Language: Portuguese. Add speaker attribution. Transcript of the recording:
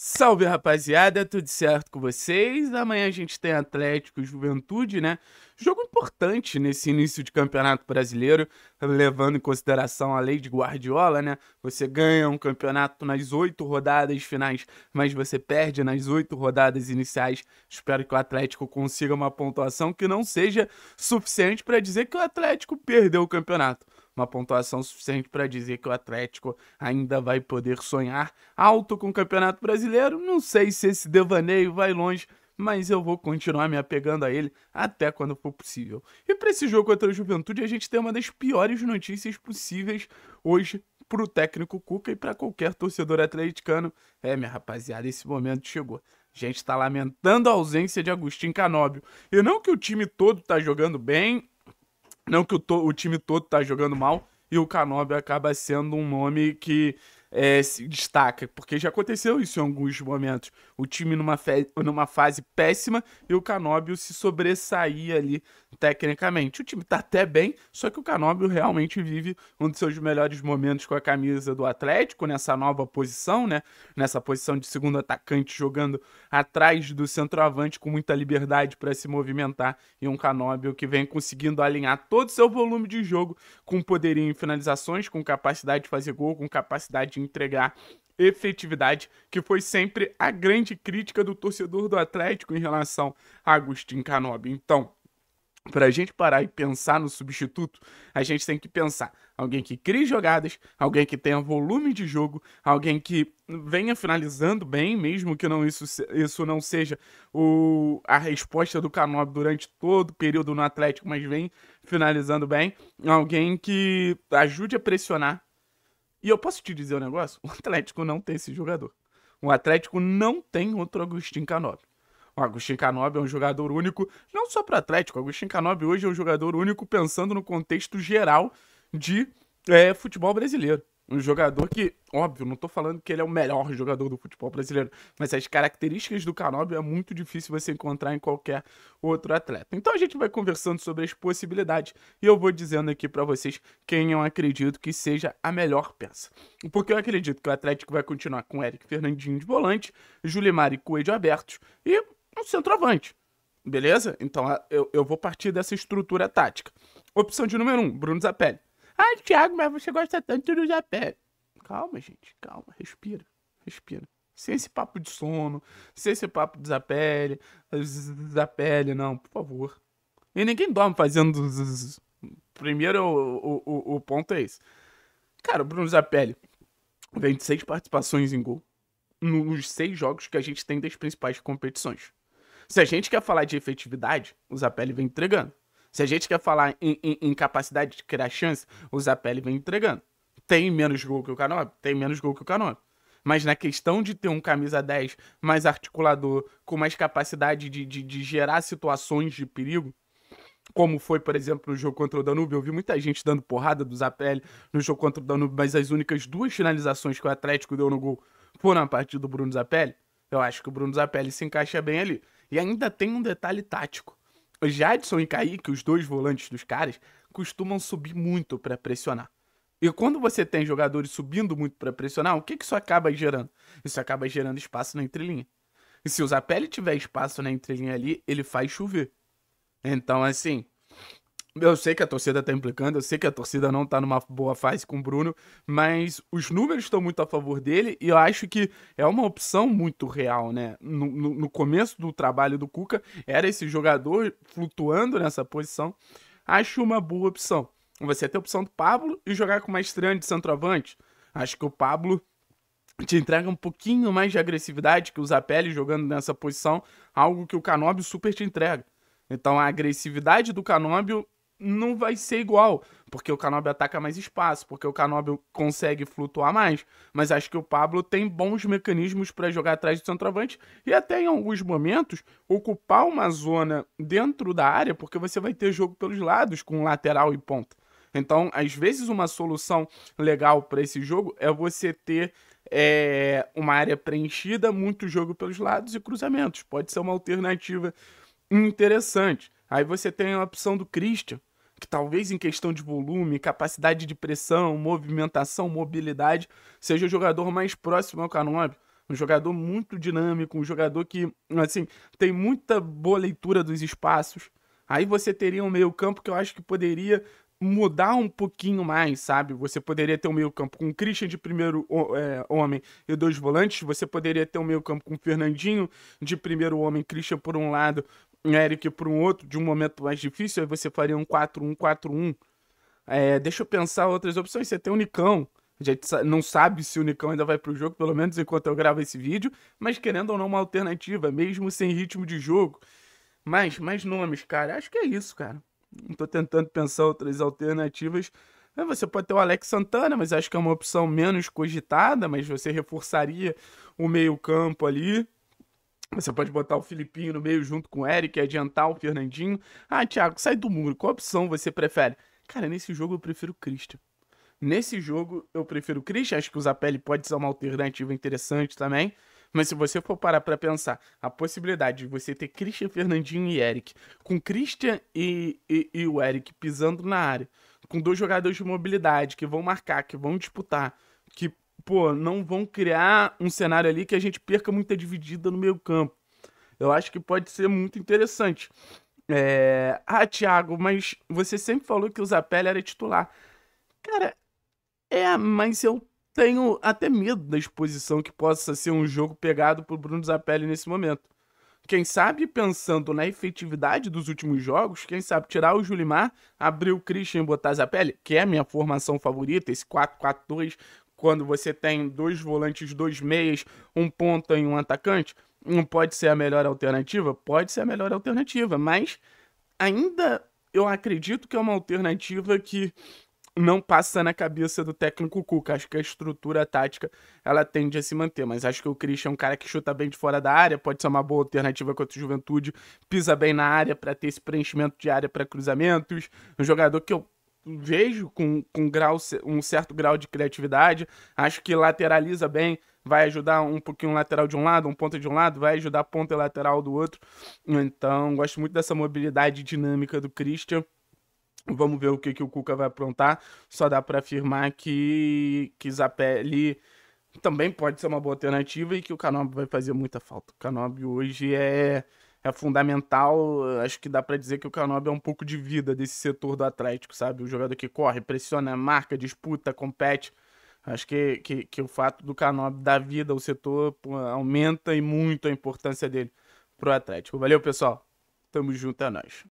Speaker 1: Salve rapaziada, tudo certo com vocês? Amanhã a gente tem Atlético Juventude, né? Jogo importante nesse início de campeonato brasileiro, levando em consideração a lei de Guardiola, né? Você ganha um campeonato nas oito rodadas finais, mas você perde nas oito rodadas iniciais. Espero que o Atlético consiga uma pontuação que não seja suficiente para dizer que o Atlético perdeu o campeonato uma pontuação suficiente para dizer que o Atlético ainda vai poder sonhar alto com o Campeonato Brasileiro. Não sei se esse devaneio vai longe, mas eu vou continuar me apegando a ele até quando for possível. E para esse jogo contra a Juventude, a gente tem uma das piores notícias possíveis hoje para o técnico Cuca e para qualquer torcedor atleticano. É, minha rapaziada, esse momento chegou. A gente está lamentando a ausência de Agostinho Canóbio. E não que o time todo está jogando bem, não que o, to, o time todo tá jogando mal, e o Canobi acaba sendo um nome que é, se destaca, porque já aconteceu isso em alguns momentos. O time numa, fe... numa fase péssima e o Canóbio se sobressair ali tecnicamente. O time tá até bem, só que o Canóbio realmente vive um dos seus melhores momentos com a camisa do Atlético, nessa nova posição, né? Nessa posição de segundo atacante, jogando atrás do centroavante com muita liberdade para se movimentar. E um Canóbio que vem conseguindo alinhar todo o seu volume de jogo com poderia em finalizações, com capacidade de fazer gol, com capacidade de de entregar efetividade, que foi sempre a grande crítica do torcedor do Atlético em relação a Agustin Canobi. Então, para a gente parar e pensar no substituto, a gente tem que pensar alguém que crie jogadas, alguém que tenha volume de jogo, alguém que venha finalizando bem, mesmo que não isso, isso não seja o, a resposta do Canobi durante todo o período no Atlético, mas vem finalizando bem, alguém que ajude a pressionar, e eu posso te dizer um negócio? O Atlético não tem esse jogador. O Atlético não tem outro Agostinho Canobi. O Agostinho Canobi é um jogador único, não só para o Atlético. O Agostinho Canobi hoje é um jogador único pensando no contexto geral de é, futebol brasileiro um jogador que, óbvio, não tô falando que ele é o melhor jogador do futebol brasileiro, mas as características do Canobio é muito difícil você encontrar em qualquer outro atleta. Então a gente vai conversando sobre as possibilidades e eu vou dizendo aqui para vocês quem eu acredito que seja a melhor peça. Porque eu acredito que o Atlético vai continuar com Eric Fernandinho de volante, Julimar e Coelho abertos e um centroavante. Beleza? Então eu, eu vou partir dessa estrutura tática. Opção de número 1, um, Bruno Zapelli. Ah, Thiago, mas você gosta tanto do Japé. Calma, gente, calma, respira, respira. Sem esse papo de sono, sem esse papo de zapele, zapele, não, por favor. E ninguém dorme fazendo. Primeiro, o, o, o ponto é esse. Cara, o Bruno Zapelli vem de seis participações em gol nos seis jogos que a gente tem das principais competições. Se a gente quer falar de efetividade, o Zapelli vem entregando. Se a gente quer falar em, em, em capacidade de criar chance, o Zapelli vem entregando. Tem menos gol que o Canop? Tem menos gol que o Canop. Mas na questão de ter um camisa 10 mais articulador, com mais capacidade de, de, de gerar situações de perigo, como foi, por exemplo, no jogo contra o Danube, Eu vi muita gente dando porrada do Zapelli no jogo contra o Danube, mas as únicas duas finalizações que o Atlético deu no gol foram a partir do Bruno Zapelli. Eu acho que o Bruno Zapelli se encaixa bem ali. E ainda tem um detalhe tático. O Jadson e Kaique, os dois volantes dos caras, costumam subir muito para pressionar. E quando você tem jogadores subindo muito para pressionar, o que, que isso acaba gerando? Isso acaba gerando espaço na entrelinha. E se o Zapelli tiver espaço na entrelinha ali, ele faz chover. Então, assim, eu sei que a torcida tá implicando, eu sei que a torcida não tá numa boa fase com o Bruno, mas os números estão muito a favor dele e eu acho que é uma opção muito real, né? No, no, no começo do trabalho do Cuca, era esse jogador flutuando nessa posição. Acho uma boa opção. Você ter a opção do Pablo e jogar com uma estranha de centroavante. Acho que o Pablo te entrega um pouquinho mais de agressividade que o Zapelli jogando nessa posição, algo que o Canóbio super te entrega. Então a agressividade do Canóbio não vai ser igual, porque o Canobi ataca mais espaço, porque o Canobi consegue flutuar mais, mas acho que o Pablo tem bons mecanismos para jogar atrás do centroavante e até em alguns momentos ocupar uma zona dentro da área, porque você vai ter jogo pelos lados com lateral e ponta. Então, às vezes uma solução legal para esse jogo é você ter é, uma área preenchida, muito jogo pelos lados e cruzamentos. Pode ser uma alternativa interessante. Aí você tem a opção do Christian, que talvez em questão de volume, capacidade de pressão, movimentação, mobilidade, seja o jogador mais próximo ao Canob. Um jogador muito dinâmico, um jogador que, assim, tem muita boa leitura dos espaços. Aí você teria um meio-campo que eu acho que poderia mudar um pouquinho mais, sabe? Você poderia ter um meio-campo com o Christian de primeiro é, homem e dois volantes, você poderia ter um meio-campo com o Fernandinho de primeiro homem, Christian por um lado, Eric para um outro, de um momento mais difícil, aí você faria um 4-1-4-1. É, deixa eu pensar outras opções. Você tem o Nicão. A gente não sabe se o Nicão ainda vai para o jogo, pelo menos enquanto eu gravo esse vídeo, mas querendo ou não, uma alternativa, mesmo sem ritmo de jogo. Mais, mais nomes, cara. Acho que é isso, cara. Não tô tentando pensar outras alternativas. É, você pode ter o Alex Santana, mas acho que é uma opção menos cogitada, mas você reforçaria o meio-campo ali. Você pode botar o Filipinho no meio junto com o Eric, adiantar o Fernandinho. Ah, Thiago, sai do muro. Qual opção você prefere? Cara, nesse jogo eu prefiro o Christian. Nesse jogo eu prefiro o Christian. Acho que o Zapelli pode ser uma alternativa interessante também. Mas se você for parar pra pensar, a possibilidade de você ter Christian, Fernandinho e Eric, com Christian e, e, e o Eric pisando na área, com dois jogadores de mobilidade que vão marcar, que vão disputar, pô, não vão criar um cenário ali que a gente perca muita dividida no meio campo. Eu acho que pode ser muito interessante. É... Ah, Thiago, mas você sempre falou que o Zapelli era titular. Cara, é, mas eu tenho até medo da exposição que possa ser um jogo pegado por Bruno Zapelli nesse momento. Quem sabe, pensando na efetividade dos últimos jogos, quem sabe tirar o Julimar, abrir o Christian e botar Zapelli, que é a minha formação favorita, esse 4-4-2 quando você tem dois volantes, dois meias, um ponta e um atacante, não pode ser a melhor alternativa? Pode ser a melhor alternativa, mas ainda eu acredito que é uma alternativa que não passa na cabeça do técnico Cuca. Acho que a estrutura tática ela tende a se manter, mas acho que o Christian é um cara que chuta bem de fora da área, pode ser uma boa alternativa contra o Juventude, pisa bem na área para ter esse preenchimento de área para cruzamentos, um jogador que eu vejo com, com grau, um certo grau de criatividade. Acho que lateraliza bem, vai ajudar um pouquinho lateral de um lado, um ponta de um lado, vai ajudar ponta e lateral do outro. Então, gosto muito dessa mobilidade dinâmica do Christian. Vamos ver o que, que o Cuca vai aprontar. Só dá para afirmar que, que Zapelli também pode ser uma boa alternativa e que o Canob vai fazer muita falta. O Canob hoje é é fundamental. Acho que dá para dizer que o Canobi é um pouco de vida desse setor do Atlético, sabe? O jogador que corre, pressiona, marca, disputa, compete. Acho que, que, que o fato do Canobi dar vida ao setor aumenta e muito a importância dele pro Atlético. Valeu, pessoal. Tamo junto, é nóis.